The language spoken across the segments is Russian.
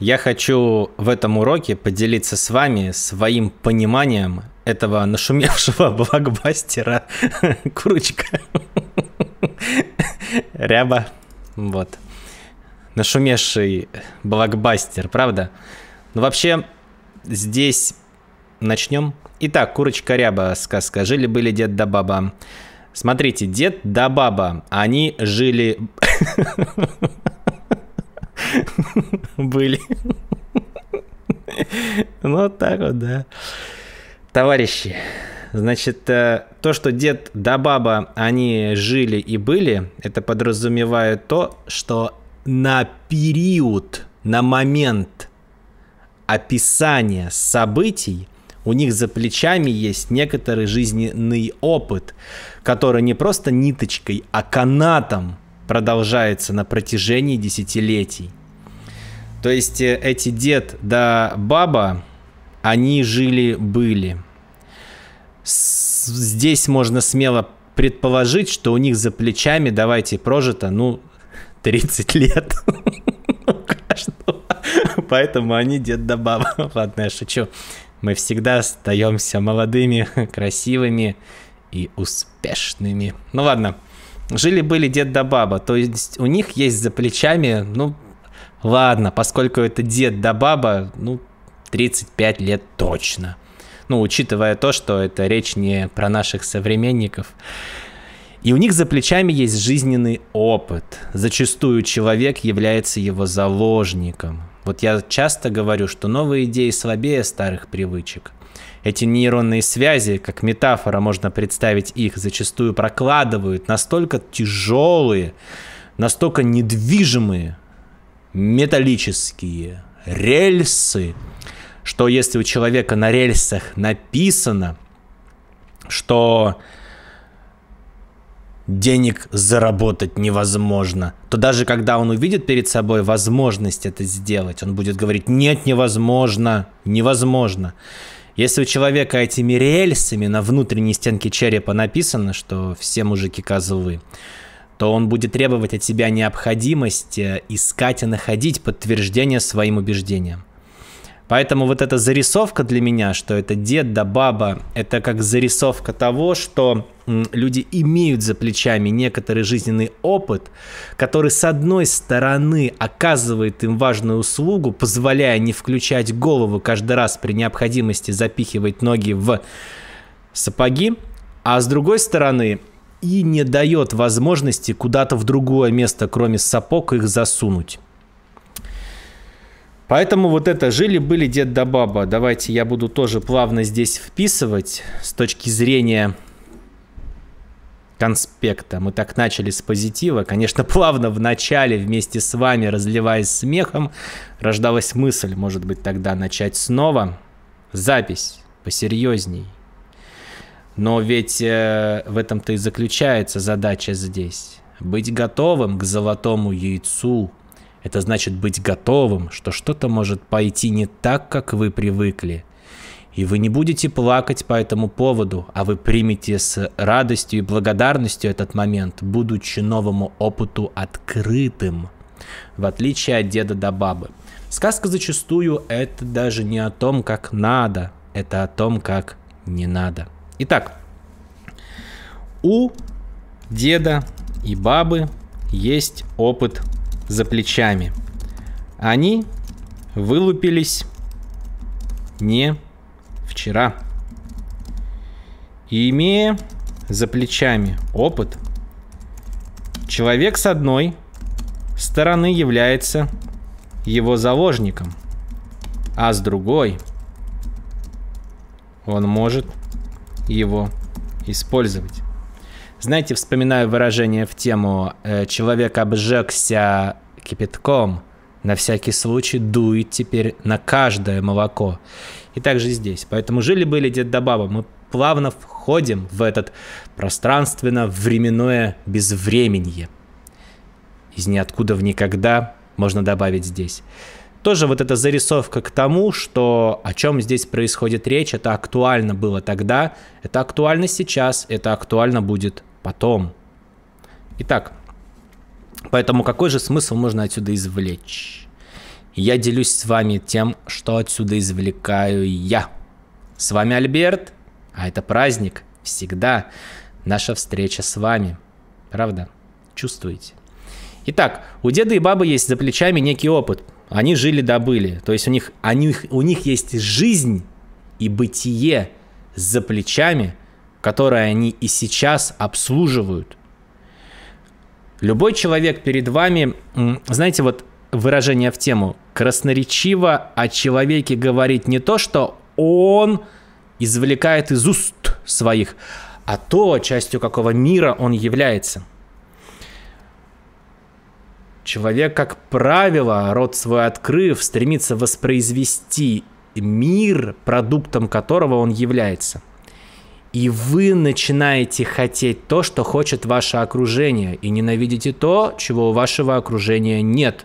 Я хочу в этом уроке поделиться с вами своим пониманием этого нашумевшего блокбастера Курочка Ряба. Вот. Нашумевший блокбастер, правда? Ну вообще, здесь начнем. Итак, Курочка Ряба, сказка. Жили-были дед да баба. Смотрите, дед да баба, они жили... были. Ну, так вот, да. Товарищи, значит, э, то, что дед да баба, они жили и были, это подразумевает то, что на период, на момент описания событий у них за плечами есть некоторый жизненный опыт, который не просто ниточкой, а канатом продолжается на протяжении десятилетий. То есть э, эти дед да баба, они жили-были. Здесь можно смело предположить, что у них за плечами, давайте, прожито, ну, 30 лет поэтому они дед да баба. Ладно, я шучу. Мы всегда остаемся молодыми, красивыми и успешными. Ну ладно, Жили-были дед да баба, то есть у них есть за плечами, ну, ладно, поскольку это дед да баба, ну, 35 лет точно. Ну, учитывая то, что это речь не про наших современников. И у них за плечами есть жизненный опыт. Зачастую человек является его заложником. Вот я часто говорю, что новые идеи слабее старых привычек эти нейронные связи, как метафора можно представить их, зачастую прокладывают настолько тяжелые, настолько недвижимые, металлические рельсы, что если у человека на рельсах написано, что денег заработать невозможно, то даже когда он увидит перед собой возможность это сделать, он будет говорить, нет, невозможно, невозможно. Если у человека этими рельсами на внутренней стенке черепа написано, что все мужики козлы, то он будет требовать от себя необходимости искать и находить подтверждение своим убеждениям. Поэтому вот эта зарисовка для меня, что это дед да баба, это как зарисовка того, что люди имеют за плечами некоторый жизненный опыт, который с одной стороны оказывает им важную услугу, позволяя не включать голову каждый раз при необходимости запихивать ноги в сапоги, а с другой стороны и не дает возможности куда-то в другое место, кроме сапог, их засунуть. Поэтому вот это «Жили-были дед да баба». Давайте я буду тоже плавно здесь вписывать с точки зрения конспекта. Мы так начали с позитива. Конечно, плавно в начале вместе с вами, разливаясь смехом, рождалась мысль, может быть, тогда начать снова. Запись посерьезней. Но ведь э, в этом-то и заключается задача здесь. Быть готовым к золотому яйцу, это значит быть готовым, что что-то может пойти не так, как вы привыкли. И вы не будете плакать по этому поводу, а вы примете с радостью и благодарностью этот момент, будучи новому опыту открытым, в отличие от деда до бабы. Сказка зачастую это даже не о том, как надо, это о том, как не надо. Итак, у деда и бабы есть опыт за плечами. Они вылупились не вчера. И имея за плечами опыт, человек с одной стороны является его заложником, а с другой он может его использовать. Знаете, вспоминаю выражение в тему э, «человек обжегся кипятком. На всякий случай дует теперь на каждое молоко. И также здесь. Поэтому жили-были дед да баба. Мы плавно входим в этот пространственно-временное безвременье. Из ниоткуда в никогда можно добавить здесь. Тоже вот эта зарисовка к тому, что о чем здесь происходит речь, это актуально было тогда, это актуально сейчас, это актуально будет потом. Итак, Поэтому какой же смысл можно отсюда извлечь? Я делюсь с вами тем, что отсюда извлекаю я. С вами Альберт, а это праздник, всегда наша встреча с вами. Правда? Чувствуете? Итак, у деда и бабы есть за плечами некий опыт. Они жили-добыли. То есть у них, у, них, у них есть жизнь и бытие за плечами, которое они и сейчас обслуживают. Любой человек перед вами, знаете, вот выражение в тему, красноречиво о человеке говорит не то, что он извлекает из уст своих, а то, частью какого мира он является. Человек, как правило, рот свой открыв, стремится воспроизвести мир, продуктом которого он является – и вы начинаете хотеть то, что хочет ваше окружение, и ненавидите то, чего у вашего окружения нет.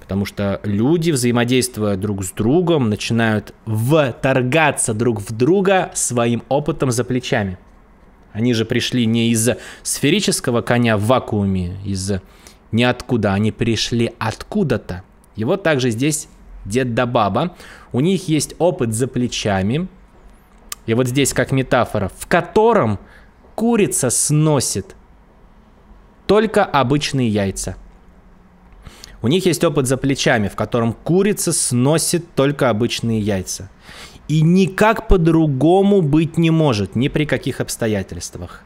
Потому что люди, взаимодействуя друг с другом, начинают вторгаться друг в друга своим опытом за плечами. Они же пришли не из сферического коня в вакууме, из ниоткуда. Они пришли откуда-то. И вот также здесь дед да баба. У них есть опыт за плечами, и вот здесь как метафора, в котором курица сносит только обычные яйца. У них есть опыт за плечами, в котором курица сносит только обычные яйца. И никак по-другому быть не может, ни при каких обстоятельствах.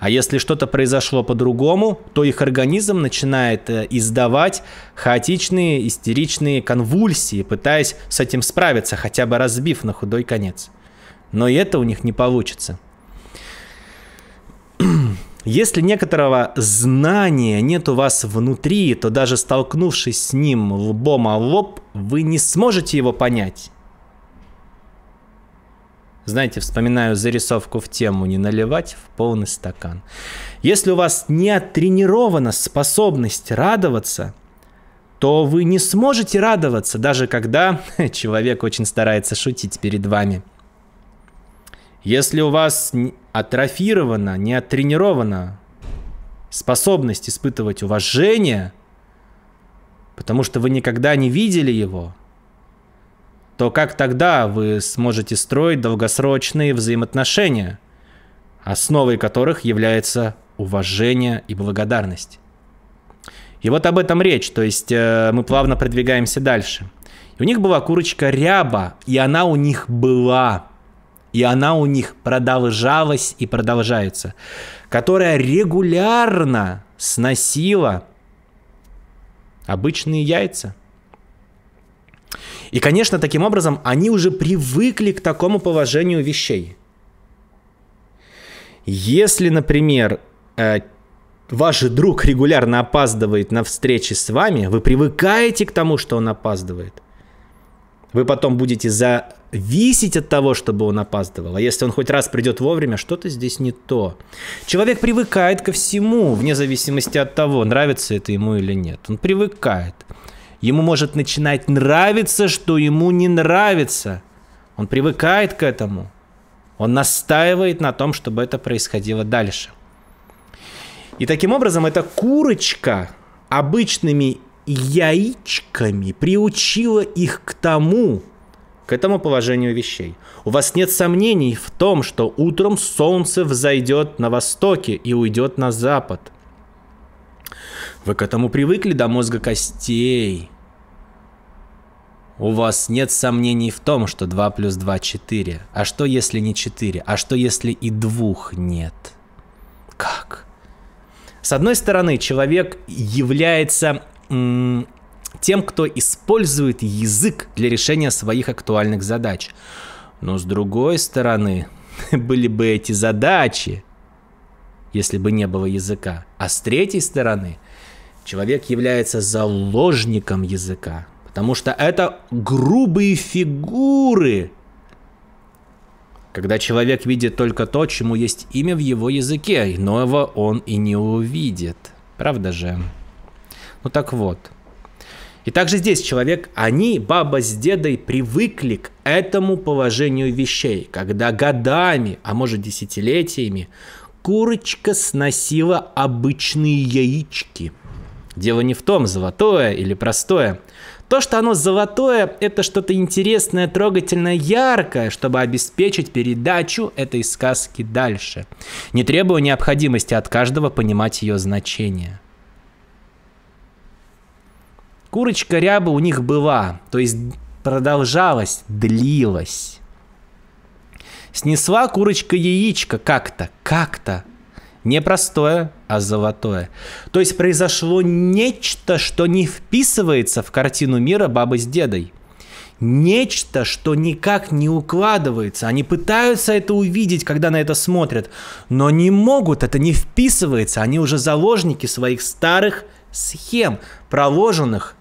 А если что-то произошло по-другому, то их организм начинает э, издавать хаотичные истеричные конвульсии, пытаясь с этим справиться, хотя бы разбив на худой конец. Но и это у них не получится. Если некоторого знания нет у вас внутри, то даже столкнувшись с ним лбом о лоб, вы не сможете его понять. Знаете, вспоминаю зарисовку в тему «Не наливать в полный стакан». Если у вас не оттренирована способность радоваться, то вы не сможете радоваться, даже когда человек очень старается шутить перед вами – если у вас атрофирована, не оттренировано способность испытывать уважение, потому что вы никогда не видели его, то как тогда вы сможете строить долгосрочные взаимоотношения, основой которых является уважение и благодарность? И вот об этом речь, то есть э, мы плавно продвигаемся дальше. И у них была курочка ряба, и она у них была и она у них продолжалась и продолжается, которая регулярно сносила обычные яйца. И, конечно, таким образом они уже привыкли к такому положению вещей. Если, например, э, ваш друг регулярно опаздывает на встречи с вами, вы привыкаете к тому, что он опаздывает – вы потом будете зависеть от того, чтобы он опаздывал. А если он хоть раз придет вовремя, что-то здесь не то. Человек привыкает ко всему, вне зависимости от того, нравится это ему или нет. Он привыкает. Ему может начинать нравиться, что ему не нравится. Он привыкает к этому. Он настаивает на том, чтобы это происходило дальше. И таким образом эта курочка обычными яичками приучила их к тому, к этому положению вещей. У вас нет сомнений в том, что утром солнце взойдет на востоке и уйдет на запад. Вы к этому привыкли до мозга костей. У вас нет сомнений в том, что 2 плюс 2 – 4. А что, если не 4? А что, если и двух нет? Как? С одной стороны, человек является тем, кто использует язык для решения своих актуальных задач. Но с другой стороны, были бы эти задачи, если бы не было языка. А с третьей стороны, человек является заложником языка, потому что это грубые фигуры, когда человек видит только то, чему есть имя в его языке, иного он и не увидит. Правда же? Ну так вот. И также здесь человек, они, баба с дедой, привыкли к этому положению вещей, когда годами, а может десятилетиями, курочка сносила обычные яички. Дело не в том, золотое или простое. То, что оно золотое, это что-то интересное, трогательное, яркое, чтобы обеспечить передачу этой сказки дальше, не требуя необходимости от каждого понимать ее значение. Курочка ряба у них была, то есть продолжалась, длилась. Снесла курочка яичко как-то, как-то. Не простое, а золотое. То есть произошло нечто, что не вписывается в картину мира бабы с дедой. Нечто, что никак не укладывается. Они пытаются это увидеть, когда на это смотрят, но не могут, это не вписывается. Они уже заложники своих старых схем, проложенных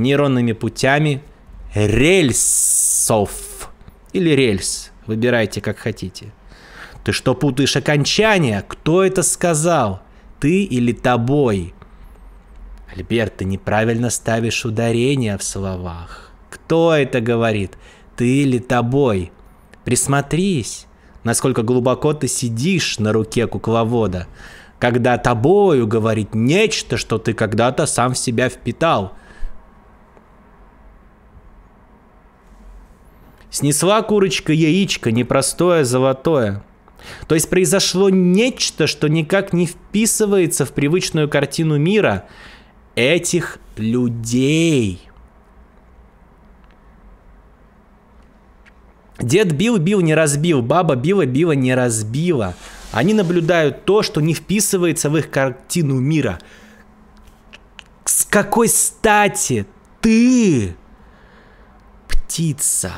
нейронными путями рельсов или рельс. Выбирайте, как хотите. Ты что, путаешь окончания? Кто это сказал? Ты или тобой? Альберт, ты неправильно ставишь ударение в словах. Кто это говорит? Ты или тобой? Присмотрись, насколько глубоко ты сидишь на руке кукловода, когда тобою говорит нечто, что ты когда-то сам в себя впитал. Снесла курочка яичко, непростое, золотое. То есть произошло нечто, что никак не вписывается в привычную картину мира этих людей. Дед бил, бил, не разбил. Баба била, била, не разбила. Они наблюдают то, что не вписывается в их картину мира. С какой стати ты, птица?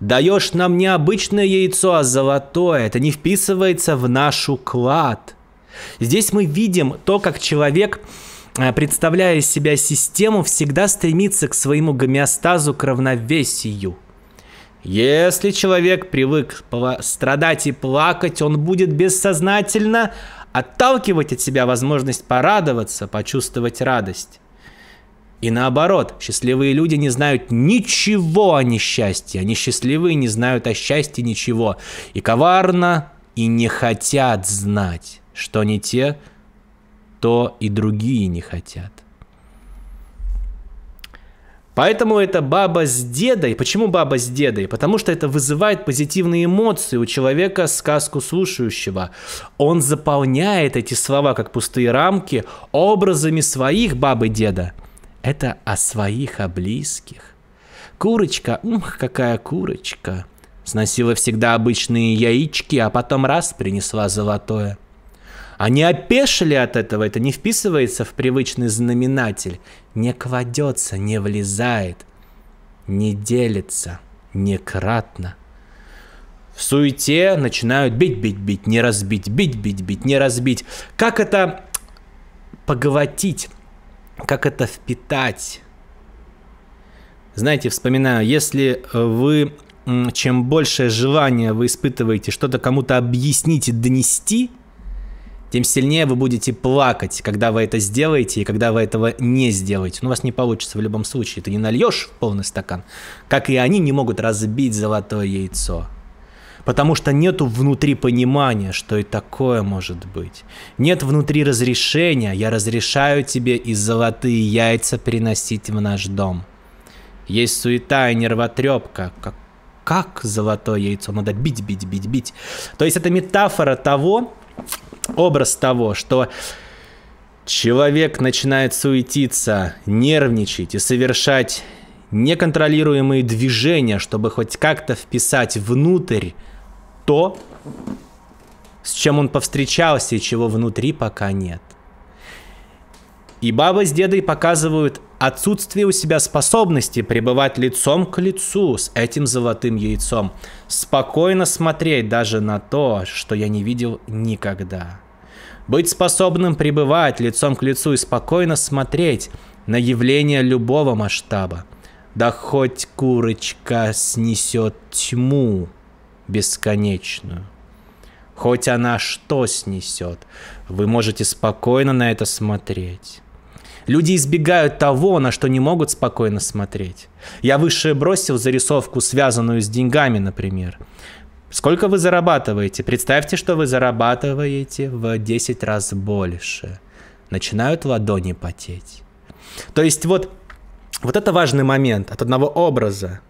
Даешь нам не обычное яйцо, а золотое. Это не вписывается в наш уклад. Здесь мы видим то, как человек, э, представляя из себя систему, всегда стремится к своему гомеостазу, к равновесию. Если человек привык страдать и плакать, он будет бессознательно отталкивать от себя возможность порадоваться, почувствовать радость. И наоборот, счастливые люди не знают ничего о несчастье, они счастливые не знают о счастье ничего. И коварно, и не хотят знать, что не те, то и другие не хотят. Поэтому это баба с дедой. Почему баба с дедой? Потому что это вызывает позитивные эмоции у человека, сказку слушающего. Он заполняет эти слова, как пустые рамки, образами своих бабы деда – это о своих, о близких. Курочка, ух, какая курочка. Сносила всегда обычные яички, а потом раз принесла золотое. Они а опешили от этого, это не вписывается в привычный знаменатель. Не кладется, не влезает, не делится, не кратно. В суете начинают бить, бить, бить, не разбить, бить, бить, бить, не разбить. Как это поглотить? как это впитать. Знаете, вспоминаю, если э, вы чем большее желание вы испытываете что-то кому-то объяснить и донести, тем сильнее вы будете плакать, когда вы это сделаете и когда вы этого не сделаете. Ну, у вас не получится в любом случае. Ты не нальешь в полный стакан, как и они не могут разбить золотое яйцо. Потому что нету внутри понимания, что и такое может быть. Нет внутри разрешения, я разрешаю тебе и золотые яйца приносить в наш дом. Есть суета и нервотрепка, как как золотое яйцо надо бить, бить, бить, бить. То есть это метафора того, образ того, что человек начинает суетиться, нервничать и совершать неконтролируемые движения, чтобы хоть как-то вписать внутрь то, с чем он повстречался и чего внутри пока нет. И баба с дедой показывают отсутствие у себя способности пребывать лицом к лицу с этим золотым яйцом, спокойно смотреть даже на то, что я не видел никогда. Быть способным пребывать лицом к лицу и спокойно смотреть на явление любого масштаба. Да хоть курочка снесет тьму бесконечную. Хоть она что снесет, вы можете спокойно на это смотреть. Люди избегают того, на что не могут спокойно смотреть. Я выше бросил зарисовку, связанную с деньгами, например. Сколько вы зарабатываете? Представьте, что вы зарабатываете в 10 раз больше. Начинают ладони потеть. То есть вот, вот это важный момент от одного образа.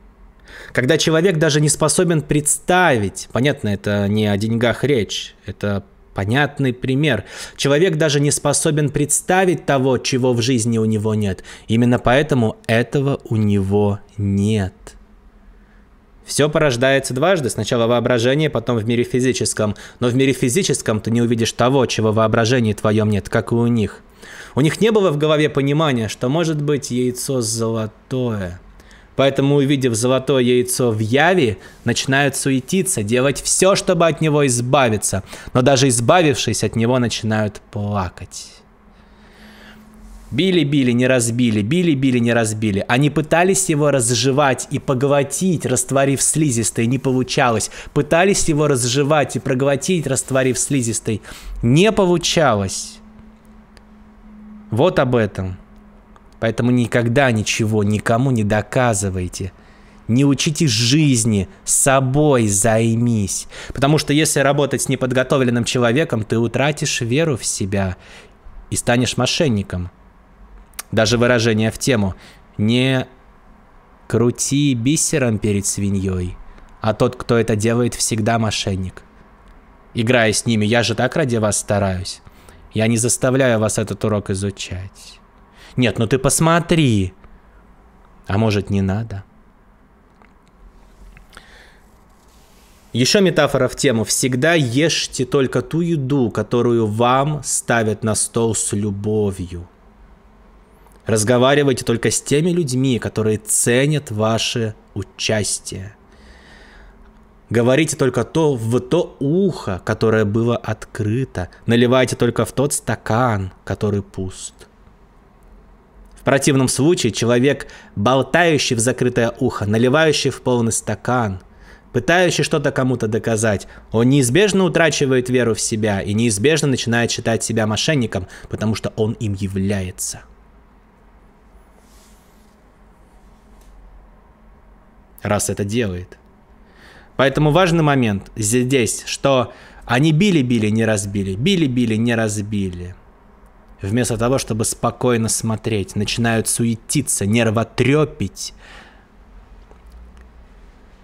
Когда человек даже не способен представить, понятно, это не о деньгах речь, это понятный пример. Человек даже не способен представить того, чего в жизни у него нет. Именно поэтому этого у него нет. Все порождается дважды, сначала воображение, потом в мире физическом. Но в мире физическом ты не увидишь того, чего в воображении твоем нет, как и у них. У них не было в голове понимания, что может быть яйцо золотое – Поэтому, увидев золотое яйцо в яви, начинают суетиться, делать все, чтобы от него избавиться. Но даже избавившись от него, начинают плакать. Били-били, не разбили, били-били, не разбили. Они пытались его разжевать и поглотить, растворив слизистой, не получалось. Пытались его разжевать и проглотить, растворив слизистой, не получалось. Вот об этом. Поэтому никогда ничего никому не доказывайте. Не учите жизни, собой займись. Потому что если работать с неподготовленным человеком, ты утратишь веру в себя и станешь мошенником. Даже выражение в тему «не крути бисером перед свиньей», а тот, кто это делает, всегда мошенник. Играя с ними, я же так ради вас стараюсь. Я не заставляю вас этот урок изучать. Нет, ну ты посмотри. А может, не надо? Еще метафора в тему. Всегда ешьте только ту еду, которую вам ставят на стол с любовью. Разговаривайте только с теми людьми, которые ценят ваше участие. Говорите только то в то ухо, которое было открыто. Наливайте только в тот стакан, который пуст. В противном случае человек, болтающий в закрытое ухо, наливающий в полный стакан, пытающий что-то кому-то доказать, он неизбежно утрачивает веру в себя и неизбежно начинает считать себя мошенником, потому что он им является. Раз это делает. Поэтому важный момент здесь, что они били-били, не разбили, били-били, не разбили. Вместо того, чтобы спокойно смотреть, начинают суетиться, нервотрепить,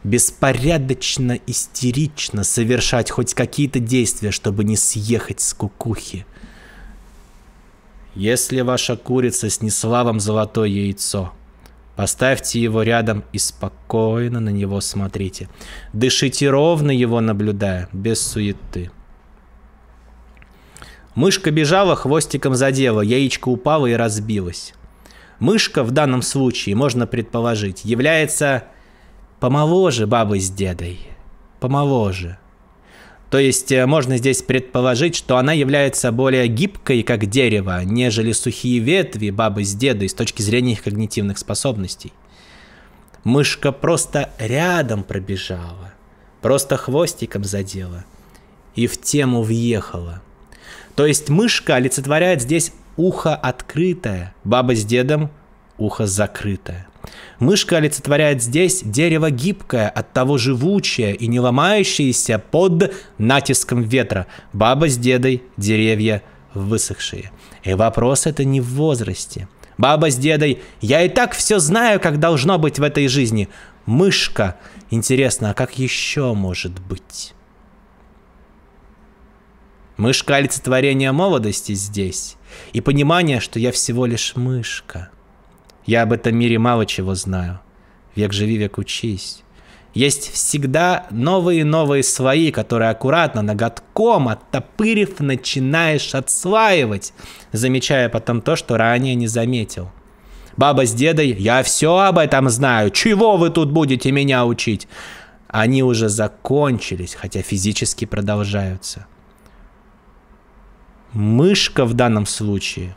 беспорядочно, истерично совершать хоть какие-то действия, чтобы не съехать с кукухи. Если ваша курица снесла вам золотое яйцо, поставьте его рядом и спокойно на него смотрите. Дышите ровно его наблюдая, без суеты. Мышка бежала, хвостиком задела, яичко упало и разбилось. Мышка в данном случае, можно предположить, является помоложе бабы с дедой. Помоложе. То есть э, можно здесь предположить, что она является более гибкой, как дерево, нежели сухие ветви бабы с дедой с точки зрения их когнитивных способностей. Мышка просто рядом пробежала, просто хвостиком задела и в тему въехала – то есть мышка олицетворяет здесь ухо открытое, баба с дедом ухо закрытое. Мышка олицетворяет здесь дерево гибкое, от того живучее и не ломающееся под натиском ветра. Баба с дедой деревья высохшие. И вопрос это не в возрасте. Баба с дедой, я и так все знаю, как должно быть в этой жизни. Мышка, интересно, а как еще может быть? Мышка олицетворения молодости здесь. И понимание, что я всего лишь мышка. Я об этом мире мало чего знаю. Век живи, век учись. Есть всегда новые-новые слои, которые аккуратно, ноготком, оттопырив, начинаешь отслаивать, замечая потом то, что ранее не заметил. Баба с дедой, я все об этом знаю, чего вы тут будете меня учить? Они уже закончились, хотя физически продолжаются. Мышка в данном случае,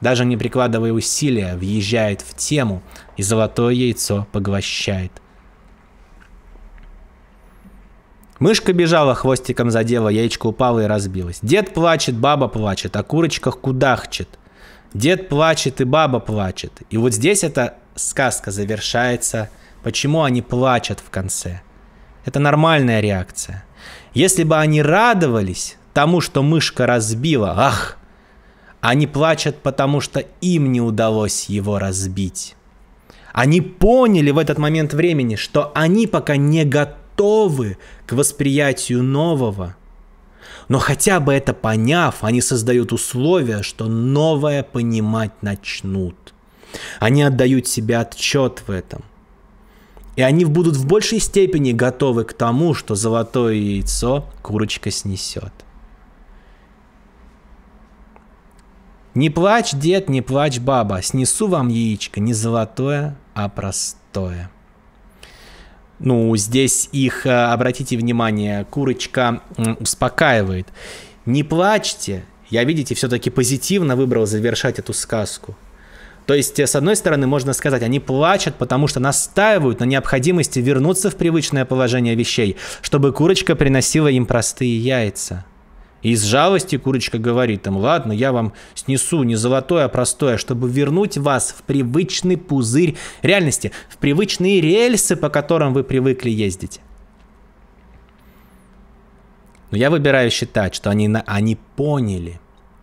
даже не прикладывая усилия, въезжает в тему, и золотое яйцо поглощает. Мышка бежала, хвостиком задела, яичко упало и разбилось. Дед плачет, баба плачет, а курочка кудахчет. Дед плачет и баба плачет. И вот здесь эта сказка завершается. Почему они плачут в конце? Это нормальная реакция. Если бы они радовались, тому, что мышка разбила, ах! Они плачут, потому что им не удалось его разбить. Они поняли в этот момент времени, что они пока не готовы к восприятию нового. Но хотя бы это поняв, они создают условия, что новое понимать начнут. Они отдают себе отчет в этом. И они будут в большей степени готовы к тому, что золотое яйцо курочка снесет. «Не плачь, дед, не плачь, баба, снесу вам яичко, не золотое, а простое». Ну, здесь их, э, обратите внимание, курочка успокаивает. «Не плачьте, я, видите, все-таки позитивно выбрал завершать эту сказку. То есть, э, с одной стороны, можно сказать, они плачут, потому что настаивают на необходимости вернуться в привычное положение вещей, чтобы курочка приносила им простые яйца. И из жалости курочка говорит им, ладно, я вам снесу не золотое, а простое, чтобы вернуть вас в привычный пузырь реальности, в привычные рельсы, по которым вы привыкли ездить. Но я выбираю считать, что они, они поняли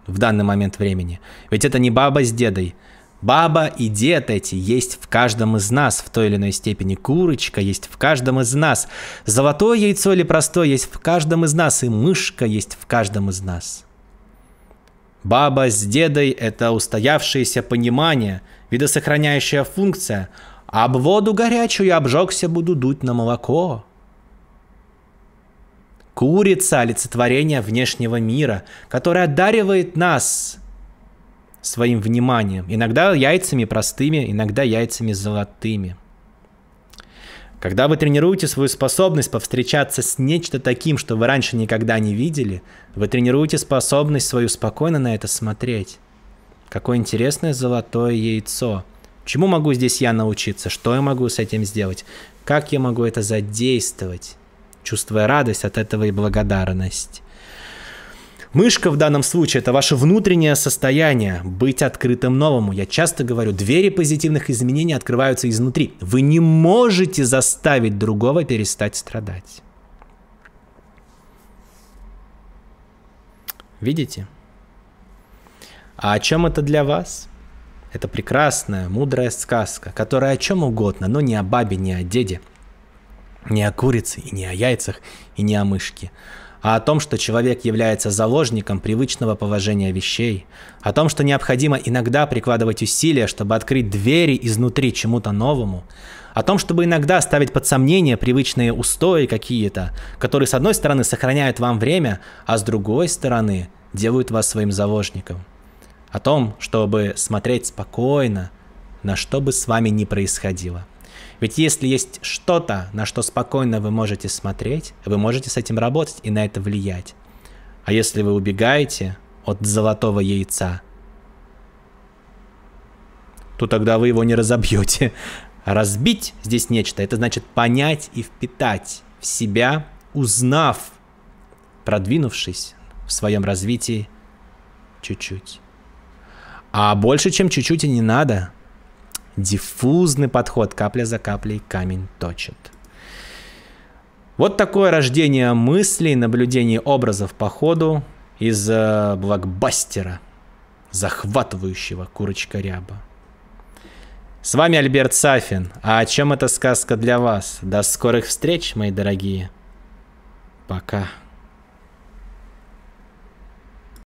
в данный момент времени. Ведь это не баба с дедой – Баба и дед эти есть в каждом из нас в той или иной степени. Курочка есть в каждом из нас. Золотое яйцо или простое есть в каждом из нас. И мышка есть в каждом из нас. Баба с дедой – это устоявшееся понимание, видосохраняющая функция. Об воду горячую обжегся буду дуть на молоко. Курица – олицетворение внешнего мира, которое одаривает нас своим вниманием. Иногда яйцами простыми, иногда яйцами золотыми. Когда вы тренируете свою способность повстречаться с нечто таким, что вы раньше никогда не видели, вы тренируете способность свою спокойно на это смотреть. Какое интересное золотое яйцо. Чему могу здесь я научиться? Что я могу с этим сделать? Как я могу это задействовать? Чувствуя радость от этого и благодарность. Мышка в данном случае – это ваше внутреннее состояние, быть открытым новому. Я часто говорю, двери позитивных изменений открываются изнутри. Вы не можете заставить другого перестать страдать. Видите? А о чем это для вас? Это прекрасная, мудрая сказка, которая о чем угодно, но не о бабе, не о деде, не о курице и не о яйцах и не о мышке а о том, что человек является заложником привычного положения вещей, о том, что необходимо иногда прикладывать усилия, чтобы открыть двери изнутри чему-то новому, о том, чтобы иногда ставить под сомнение привычные устои какие-то, которые с одной стороны сохраняют вам время, а с другой стороны делают вас своим заложником. О том, чтобы смотреть спокойно, на что бы с вами ни происходило – ведь если есть что-то, на что спокойно вы можете смотреть, вы можете с этим работать и на это влиять. А если вы убегаете от золотого яйца, то тогда вы его не разобьете. А разбить здесь нечто, это значит понять и впитать в себя, узнав, продвинувшись в своем развитии чуть-чуть. А больше, чем чуть-чуть и не надо. Диффузный подход, капля за каплей камень точит. Вот такое рождение мыслей, наблюдение образов по ходу из э, блокбастера, захватывающего курочка ряба. С вами Альберт Сафин. А о чем эта сказка для вас? До скорых встреч, мои дорогие. Пока.